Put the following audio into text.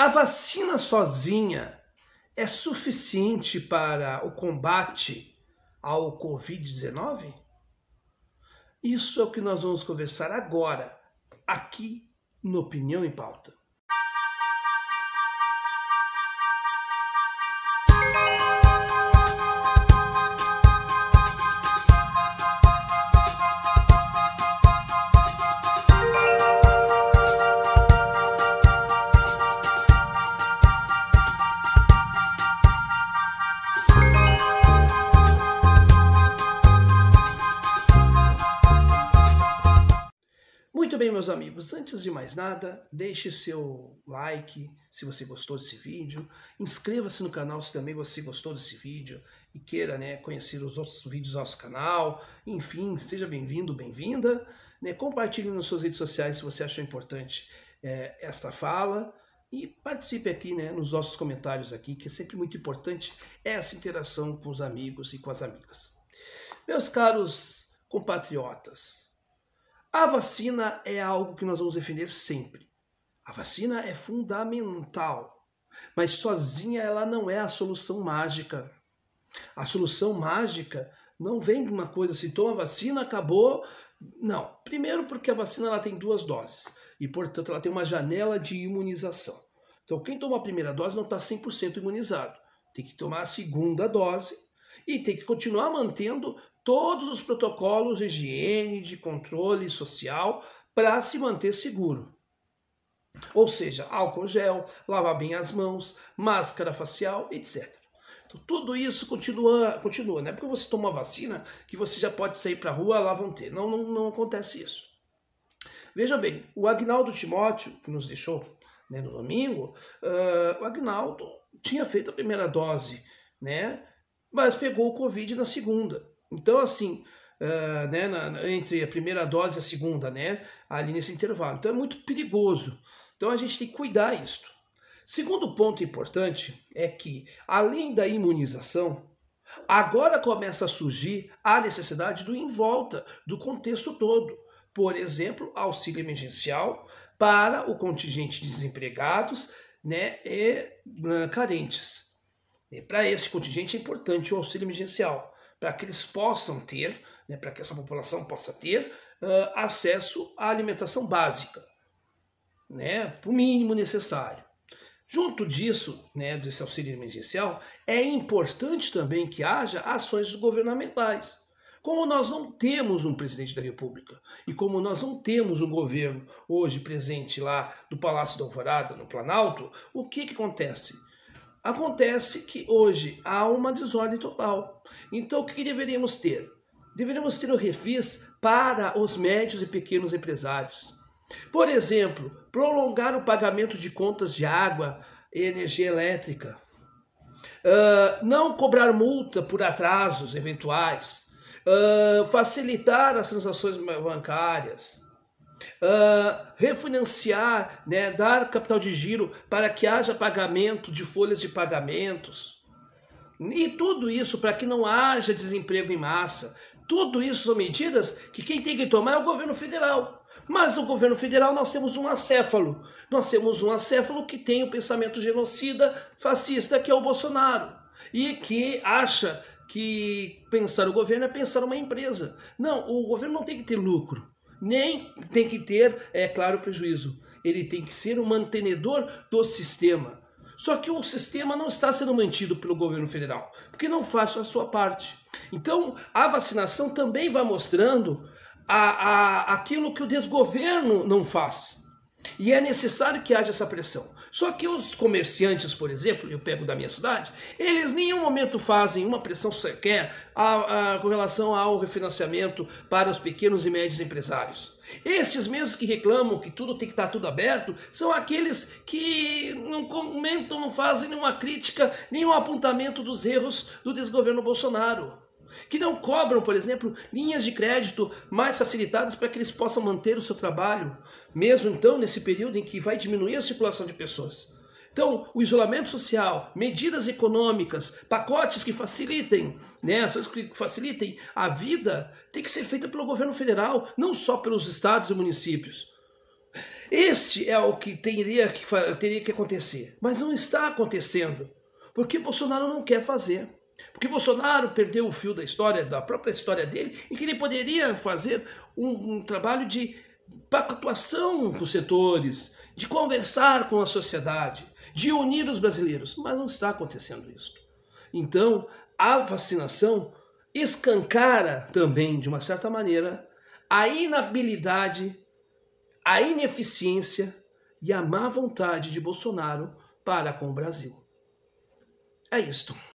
A vacina sozinha é suficiente para o combate ao Covid-19? Isso é o que nós vamos conversar agora, aqui no Opinião em Pauta. meus amigos, antes de mais nada, deixe seu like se você gostou desse vídeo, inscreva-se no canal se também você gostou desse vídeo e queira né, conhecer os outros vídeos do nosso canal, enfim, seja bem-vindo, bem-vinda, né, compartilhe nas suas redes sociais se você achou importante é, esta fala e participe aqui né, nos nossos comentários aqui, que é sempre muito importante essa interação com os amigos e com as amigas. Meus caros compatriotas, a vacina é algo que nós vamos defender sempre. A vacina é fundamental, mas sozinha ela não é a solução mágica. A solução mágica não vem de uma coisa assim, toma vacina, acabou. Não. Primeiro porque a vacina ela tem duas doses e, portanto, ela tem uma janela de imunização. Então, quem toma a primeira dose não está 100% imunizado. Tem que tomar a segunda dose e tem que continuar mantendo todos os protocolos de higiene, de controle social para se manter seguro. Ou seja, álcool gel, lavar bem as mãos, máscara facial, etc. Então, tudo isso continua, continua, não é porque você toma vacina que você já pode sair para a rua, lá vão ter. Não, não, não acontece isso. Veja bem, o Agnaldo Timóteo, que nos deixou né, no domingo, uh, o Agnaldo tinha feito a primeira dose, né, mas pegou o Covid na segunda. Então, assim, uh, né, na, entre a primeira dose e a segunda, né, ali nesse intervalo. Então, é muito perigoso. Então, a gente tem que cuidar isso. Segundo ponto importante é que, além da imunização, agora começa a surgir a necessidade do em volta, do contexto todo. Por exemplo, auxílio emergencial para o contingente de desempregados né, e uh, carentes. Para esse contingente é importante o auxílio emergencial para que eles possam ter, né, para que essa população possa ter uh, acesso à alimentação básica, né, o mínimo necessário. Junto disso, né, desse auxílio emergencial, é importante também que haja ações governamentais. Como nós não temos um presidente da República e como nós não temos um governo hoje presente lá do Palácio da Alvorada, no Planalto, o que, que acontece? Acontece que hoje há uma desordem total. Então, o que deveríamos ter? Deveríamos ter o um refis para os médios e pequenos empresários. Por exemplo, prolongar o pagamento de contas de água e energia elétrica. Uh, não cobrar multa por atrasos eventuais. Uh, facilitar as transações bancárias. Uh, refinanciar, né, dar capital de giro para que haja pagamento de folhas de pagamentos. E tudo isso para que não haja desemprego em massa. Tudo isso são medidas que quem tem que tomar é o governo federal. Mas o governo federal nós temos um acéfalo. Nós temos um acéfalo que tem o pensamento genocida, fascista, que é o Bolsonaro. E que acha que pensar o governo é pensar uma empresa. Não, o governo não tem que ter lucro nem tem que ter, é claro, prejuízo. Ele tem que ser o mantenedor do sistema. Só que o sistema não está sendo mantido pelo governo federal, porque não faz a sua parte. Então, a vacinação também vai mostrando a, a, aquilo que o desgoverno não faz. E é necessário que haja essa pressão. Só que os comerciantes, por exemplo, eu pego da minha cidade, eles em nenhum momento fazem uma pressão sequer a, a, com relação ao refinanciamento para os pequenos e médios empresários. Esses mesmos que reclamam que tudo tem que estar tudo aberto são aqueles que não comentam, não fazem nenhuma crítica, nenhum apontamento dos erros do desgoverno Bolsonaro que não cobram, por exemplo, linhas de crédito mais facilitadas para que eles possam manter o seu trabalho, mesmo então nesse período em que vai diminuir a circulação de pessoas. Então, o isolamento social, medidas econômicas, pacotes que facilitem, né, ações que facilitem a vida, tem que ser feita pelo governo federal, não só pelos estados e municípios. Este é o que teria que, teria que acontecer, mas não está acontecendo, porque Bolsonaro não quer fazer. Porque Bolsonaro perdeu o fio da história, da própria história dele, e que ele poderia fazer um, um trabalho de pactuação com os setores, de conversar com a sociedade, de unir os brasileiros. Mas não está acontecendo isso. Então, a vacinação escancara também, de uma certa maneira, a inabilidade, a ineficiência e a má vontade de Bolsonaro para com o Brasil. É isto.